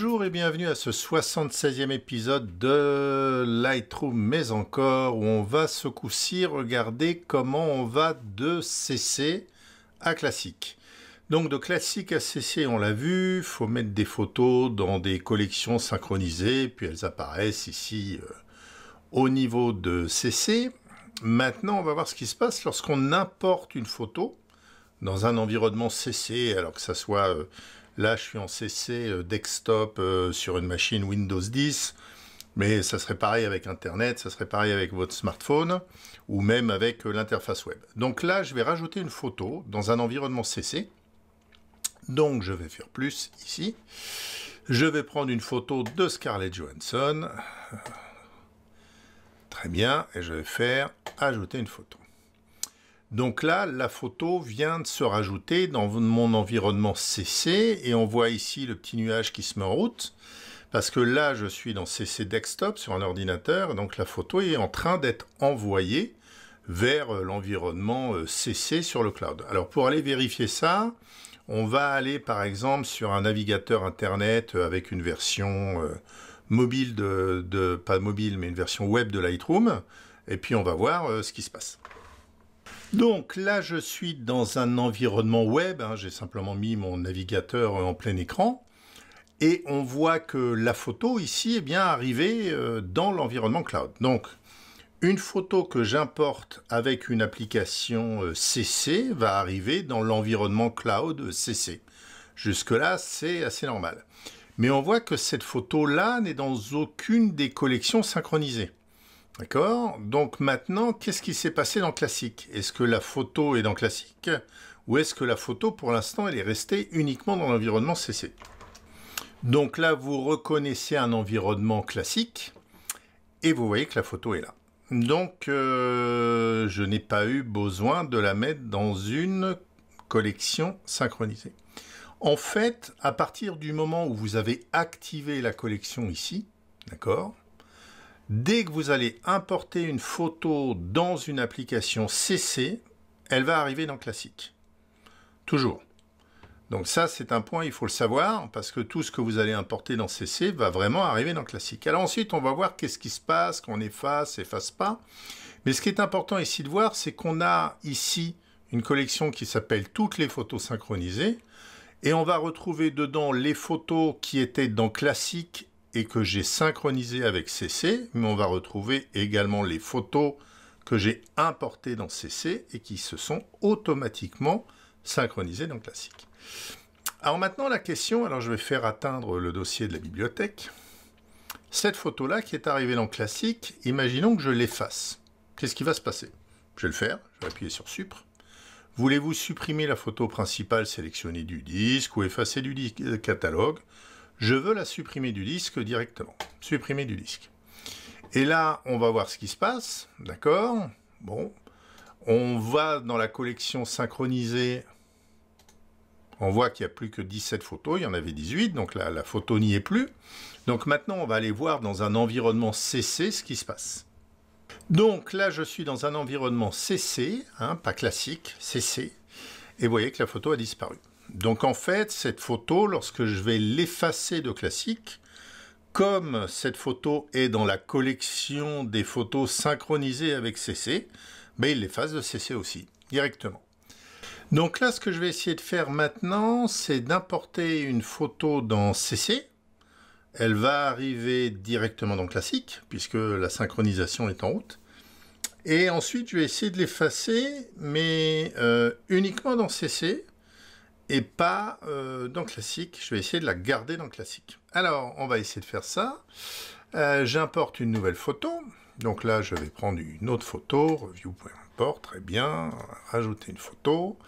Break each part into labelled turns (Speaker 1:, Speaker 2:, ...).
Speaker 1: Bonjour et bienvenue à ce 76e épisode de Lightroom, mais encore, où on va ce coup-ci regarder comment on va de CC à classique. Donc de classique à CC, on l'a vu, faut mettre des photos dans des collections synchronisées, puis elles apparaissent ici euh, au niveau de CC. Maintenant, on va voir ce qui se passe lorsqu'on importe une photo dans un environnement CC, alors que ça soit... Euh, Là, je suis en CC euh, desktop euh, sur une machine Windows 10. Mais ça serait pareil avec Internet, ça serait pareil avec votre smartphone ou même avec euh, l'interface web. Donc là, je vais rajouter une photo dans un environnement CC. Donc je vais faire plus ici. Je vais prendre une photo de Scarlett Johansson. Très bien, et je vais faire ajouter une photo. Donc là, la photo vient de se rajouter dans mon environnement CC et on voit ici le petit nuage qui se met en route parce que là, je suis dans CC Desktop sur un ordinateur, donc la photo est en train d'être envoyée vers euh, l'environnement CC euh, sur le cloud. Alors pour aller vérifier ça, on va aller par exemple sur un navigateur Internet euh, avec une version mobile de, de pas mobile, mais une version web de Lightroom, et puis on va voir ce qui se passe. Donc là, je suis dans un environnement web. Hein. J'ai simplement mis mon navigateur euh, en plein écran. Et on voit que la photo ici est bien arrivée euh, dans l'environnement cloud. Donc, une photo que j'importe avec une application CC euh, va arriver dans l'environnement cloud CC. Jusque-là, c'est assez normal. Mais on voit que cette photo-là n'est dans aucune des collections synchronisées. D'accord Donc maintenant, qu'est-ce qui s'est passé dans Classique Est-ce que la photo est dans Classique ou est-ce que la photo, pour l'instant, elle est restée uniquement dans l'environnement CC Donc là, vous reconnaissez un environnement classique et vous voyez que la photo est là. Donc, euh, je n'ai pas eu besoin de la mettre dans une collection synchronisée. En fait, à partir du moment où vous avez activé la collection ici, d'accord, Dès que vous allez importer une photo dans une application CC, elle va arriver dans Classique. Toujours. Donc ça, c'est un point, il faut le savoir, parce que tout ce que vous allez importer dans CC va vraiment arriver dans Classique. Alors ensuite, on va voir qu'est-ce qui se passe, qu'on efface, efface pas. Mais ce qui est important ici de voir, c'est qu'on a ici une collection qui s'appelle « Toutes les photos synchronisées ». Et on va retrouver dedans les photos qui étaient dans Classique et que j'ai synchronisé avec CC, mais on va retrouver également les photos que j'ai importées dans CC et qui se sont automatiquement synchronisées dans Classique. Alors maintenant la question, alors je vais faire atteindre le dossier de la bibliothèque. Cette photo-là qui est arrivée dans Classique, imaginons que je l'efface. Qu'est-ce qui va se passer Je vais le faire, je vais appuyer sur Supre. Voulez-vous supprimer la photo principale sélectionnée du disque ou effacer du catalogue je veux la supprimer du disque directement. Supprimer du disque. Et là, on va voir ce qui se passe, d'accord Bon, on va dans la collection synchronisée, on voit qu'il n'y a plus que 17 photos, il y en avait 18, donc la, la photo n'y est plus. Donc maintenant, on va aller voir dans un environnement CC ce qui se passe. Donc là, je suis dans un environnement CC, hein, pas classique, CC, et vous voyez que la photo a disparu. Donc en fait, cette photo, lorsque je vais l'effacer de classique, comme cette photo est dans la collection des photos synchronisées avec CC, mais il l'efface de CC aussi, directement. Donc là, ce que je vais essayer de faire maintenant, c'est d'importer une photo dans CC. Elle va arriver directement dans Classique, puisque la synchronisation est en route. Et ensuite, je vais essayer de l'effacer, mais euh, uniquement dans CC, et pas euh, dans classique. Je vais essayer de la garder dans classique. Alors, on va essayer de faire ça. Euh, j'importe une nouvelle photo. Donc là, je vais prendre une autre photo, Review.import, très bien, rajouter une photo.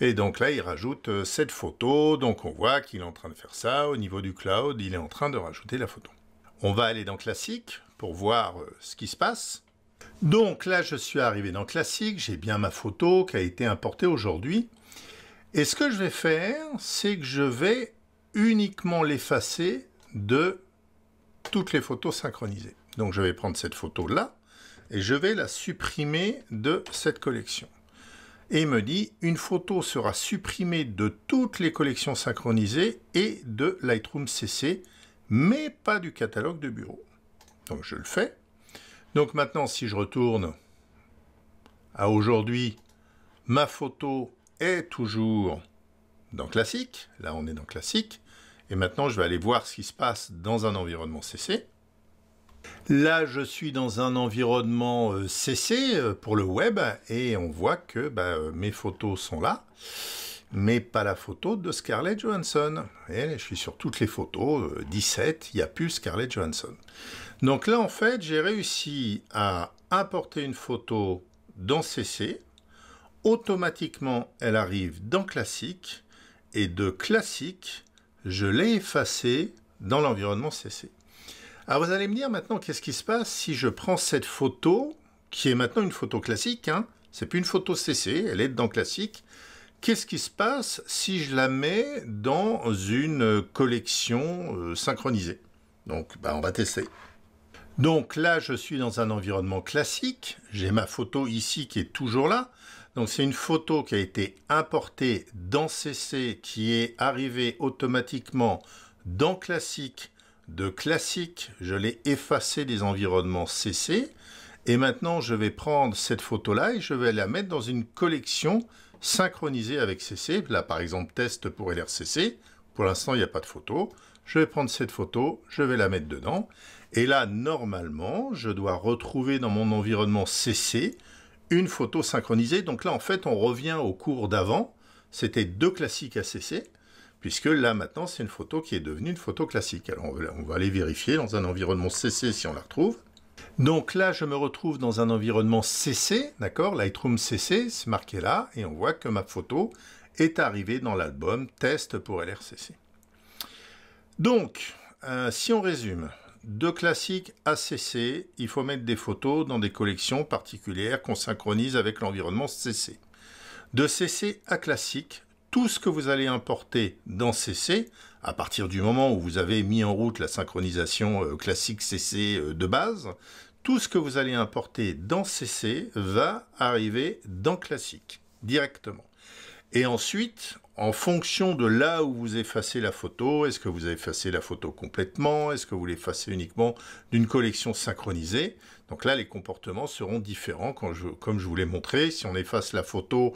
Speaker 1: Et donc là, il rajoute euh, cette photo. Donc on voit qu'il est en train de faire ça. Au niveau du cloud, il est en train de rajouter la photo. On va aller dans classique pour voir ce qui se passe. Donc là, je suis arrivé dans classique. J'ai bien ma photo qui a été importée aujourd'hui. Et ce que je vais faire, c'est que je vais uniquement l'effacer de toutes les photos synchronisées. Donc je vais prendre cette photo-là et je vais la supprimer de cette collection. Et il me dit, une photo sera supprimée de toutes les collections synchronisées et de Lightroom CC, mais pas du catalogue de bureau. Donc je le fais. Donc maintenant, si je retourne à aujourd'hui, ma photo est toujours dans classique. Là, on est dans classique. Et maintenant, je vais aller voir ce qui se passe dans un environnement CC. Là, je suis dans un environnement CC euh, euh, pour le web et on voit que bah, euh, mes photos sont là, mais pas la photo de Scarlett Johansson. je suis sur toutes les photos, 17, il n'y a plus Scarlett Johansson. Donc là, en fait, j'ai réussi à importer une photo dans CC automatiquement elle arrive dans classique et de classique je l'ai effacée dans l'environnement CC. Alors vous allez me dire maintenant qu'est-ce qui se passe si je prends cette photo qui est maintenant une photo classique, hein? c'est plus une photo CC, elle est dans classique. Qu'est-ce qui se passe si je la mets dans une collection euh, synchronisée Donc bah, on va tester. Donc là, je suis dans un environnement classique. J'ai ma photo ici qui est toujours là. Donc c'est une photo qui a été importée dans CC, qui est arrivée automatiquement dans Classique, de Classique, je l'ai effacée des environnements CC, et maintenant je vais prendre cette photo-là et je vais la mettre dans une collection synchronisée avec CC, là par exemple test pour LRCC, pour l'instant il n'y a pas de photo, je vais prendre cette photo, je vais la mettre dedans, et là normalement je dois retrouver dans mon environnement CC une photo synchronisée. Donc là, en fait, on revient au cours d'avant. C'était deux classiques ACC, puisque là, maintenant, c'est une photo qui est devenue une photo classique. Alors, on va aller vérifier dans un environnement CC si on la retrouve. Donc là, je me retrouve dans un environnement CC, d'accord Lightroom CC, c'est marqué là, et on voit que ma photo est arrivée dans l'album Test pour LRCC. Donc, euh, si on résume, de classique à CC, il faut mettre des photos dans des collections particulières qu'on synchronise avec l'environnement CC. De CC à classique, tout ce que vous allez importer dans CC, à partir du moment où vous avez mis en route la synchronisation euh, classique CC euh, de base, tout ce que vous allez importer dans CC va arriver dans classique directement. Et ensuite, en fonction de là où vous effacez la photo, est-ce que vous effacez la photo complètement, est-ce que vous l'effacez uniquement d'une collection synchronisée. Donc là, les comportements seront différents, comme je vous l'ai montré. Si on efface la photo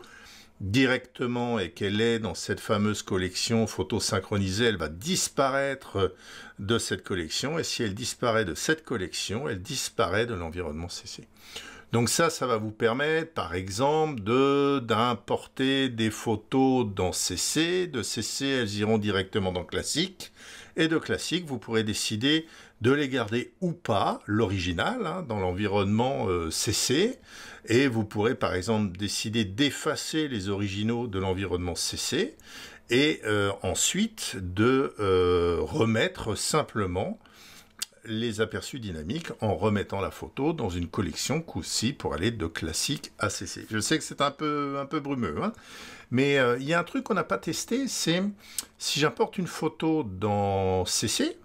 Speaker 1: directement et qu'elle est dans cette fameuse collection photo synchronisée, elle va disparaître de cette collection. Et si elle disparaît de cette collection, elle disparaît de l'environnement CC. Donc ça, ça va vous permettre, par exemple, de d'importer des photos dans CC. De CC, elles iront directement dans Classique. Et de Classique, vous pourrez décider de les garder ou pas, l'original, hein, dans l'environnement CC. Euh, et vous pourrez, par exemple, décider d'effacer les originaux de l'environnement CC. Et euh, ensuite, de euh, remettre simplement les aperçus dynamiques en remettant la photo dans une collection coup pour aller de classique à CC. Je sais que c'est un peu, un peu brumeux, hein, mais euh, il y a un truc qu'on n'a pas testé, c'est si j'importe une photo dans CC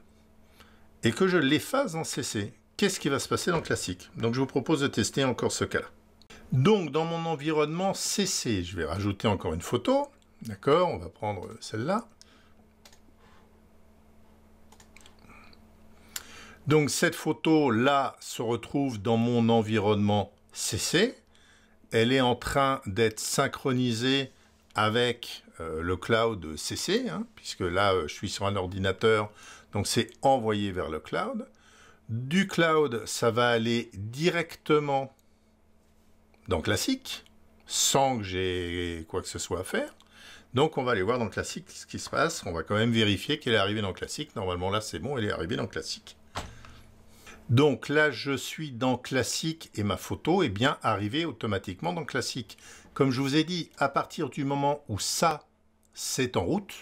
Speaker 1: et que je l'efface en CC, qu'est-ce qui va se passer dans classique Donc je vous propose de tester encore ce cas-là. Donc dans mon environnement CC, je vais rajouter encore une photo, d'accord On va prendre celle-là. Donc cette photo-là se retrouve dans mon environnement CC. Elle est en train d'être synchronisée avec euh, le cloud CC, hein, puisque là, euh, je suis sur un ordinateur, donc c'est envoyé vers le cloud. Du cloud, ça va aller directement dans Classique, sans que j'ai quoi que ce soit à faire. Donc on va aller voir dans Classique ce qui se passe, on va quand même vérifier qu'elle est arrivée dans Classique. Normalement là, c'est bon, elle est arrivée dans Classique. Donc là, je suis dans classique et ma photo est bien arrivée automatiquement dans classique. Comme je vous ai dit, à partir du moment où ça, c'est en route,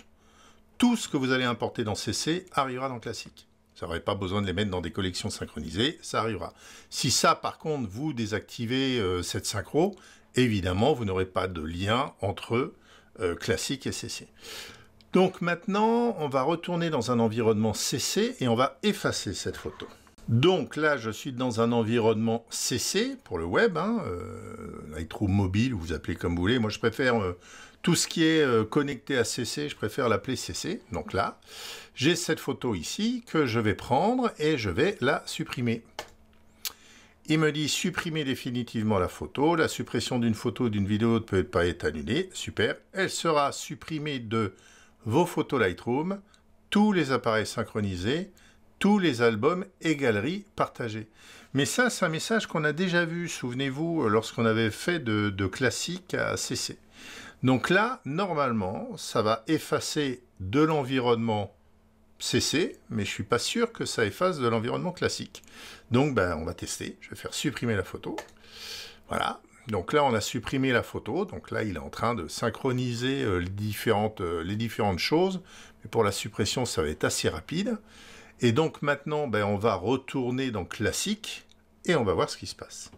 Speaker 1: tout ce que vous allez importer dans CC arrivera dans classique. Ça n'aurait pas besoin de les mettre dans des collections synchronisées, ça arrivera. Si ça, par contre, vous désactivez euh, cette synchro, évidemment, vous n'aurez pas de lien entre euh, classique et CC. Donc maintenant, on va retourner dans un environnement CC et on va effacer cette photo. Donc là, je suis dans un environnement CC pour le web, hein, euh, Lightroom mobile, vous appelez comme vous voulez. Moi, je préfère euh, tout ce qui est euh, connecté à CC, je préfère l'appeler CC. Donc là, j'ai cette photo ici que je vais prendre et je vais la supprimer. Il me dit supprimer définitivement la photo. La suppression d'une photo ou d'une vidéo ne peut pas être annulée. Super. Elle sera supprimée de vos photos Lightroom, tous les appareils synchronisés, tous les albums et galeries partagées. Mais ça, c'est un message qu'on a déjà vu, souvenez-vous, euh, lorsqu'on avait fait de, classique à CC. Donc là, normalement, ça va effacer de l'environnement CC, mais je suis pas sûr que ça efface de l'environnement classique. Donc ben, on va tester, je vais faire supprimer la photo. Voilà, donc là on a supprimé la photo, donc là il est en train de synchroniser euh, les différentes, euh, les différentes choses, mais pour la suppression ça va être assez rapide. Et donc maintenant, ben, on va retourner dans classique et on va voir ce qui se passe.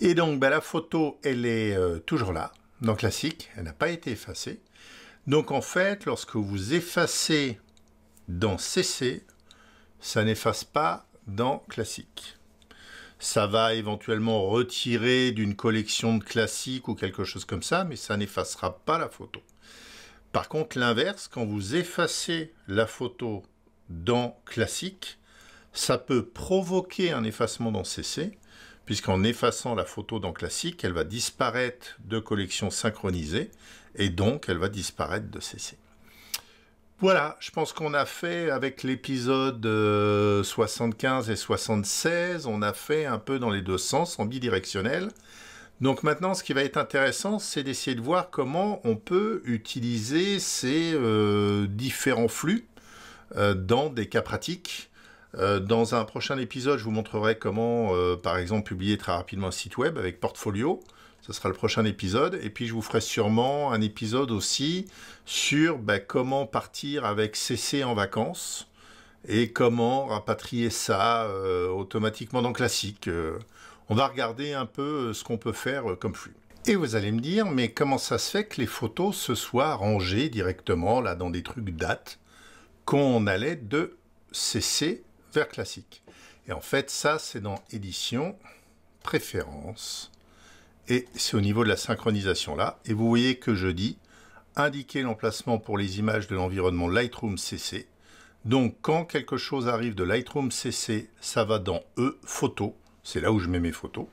Speaker 1: Et donc ben, la photo, elle est euh, toujours là, dans classique, elle n'a pas été effacée. Donc en fait, lorsque vous effacez dans CC, ça n'efface pas dans classique. Ça va éventuellement retirer d'une collection de classique ou quelque chose comme ça, mais ça n'effacera pas la photo. Par contre, l'inverse, quand vous effacez la photo dans classique, ça peut provoquer un effacement dans CC, puisqu'en effaçant la photo dans classique, elle va disparaître de collection synchronisée, et donc elle va disparaître de CC. Voilà, je pense qu'on a fait avec l'épisode 75 euh, et 76, on a fait un peu dans les deux sens, en bidirectionnel. Donc maintenant, ce qui va être intéressant, c'est d'essayer de voir comment on peut utiliser ces euh, différents flux euh, dans des cas pratiques. Euh, dans un prochain épisode, je vous montrerai comment, euh, par exemple, publier très rapidement un site web avec Portfolio. Ce sera le prochain épisode. Et puis, je vous ferai sûrement un épisode aussi sur ben, comment partir avec CC en vacances et comment rapatrier ça automatiquement dans classique. on va regarder un peu ce qu'on peut faire comme flux. Et vous allez me dire, mais comment ça se fait que les photos se soient rangées directement là dans des trucs dates? qu'on allait de CC vers classique. Et en fait, ça, c'est dans édition, Préférences, et c'est au niveau de la synchronisation là. Et vous voyez que je dis indiquer l'emplacement pour les images de l'environnement Lightroom CC. Donc, quand quelque chose arrive de Lightroom CC, ça va dans E, photo. c'est là où je mets mes photos,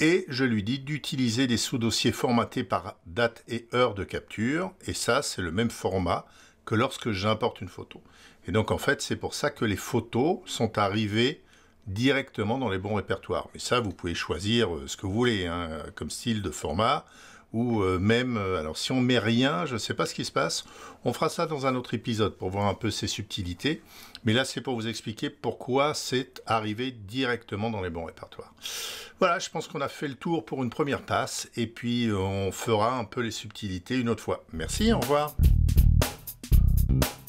Speaker 1: et je lui dis d'utiliser des sous-dossiers formatés par date et heure de capture, et ça, c'est le même format que lorsque j'importe une photo. Et donc en fait, c'est pour ça que les photos sont arrivées directement dans les bons répertoires. Mais ça, vous pouvez choisir euh, ce que vous voulez, hein, euh, comme style de format, ou euh, même, alors si on met rien, je ne sais pas ce qui se passe, on fera ça dans un autre épisode pour voir un peu ces subtilités. Mais là, c'est pour vous expliquer pourquoi c'est arrivé directement dans les bons répertoires. Voilà, je pense qu'on a fait le tour pour une première passe, et puis on fera un peu les subtilités une autre fois. Merci, au revoir. Bye.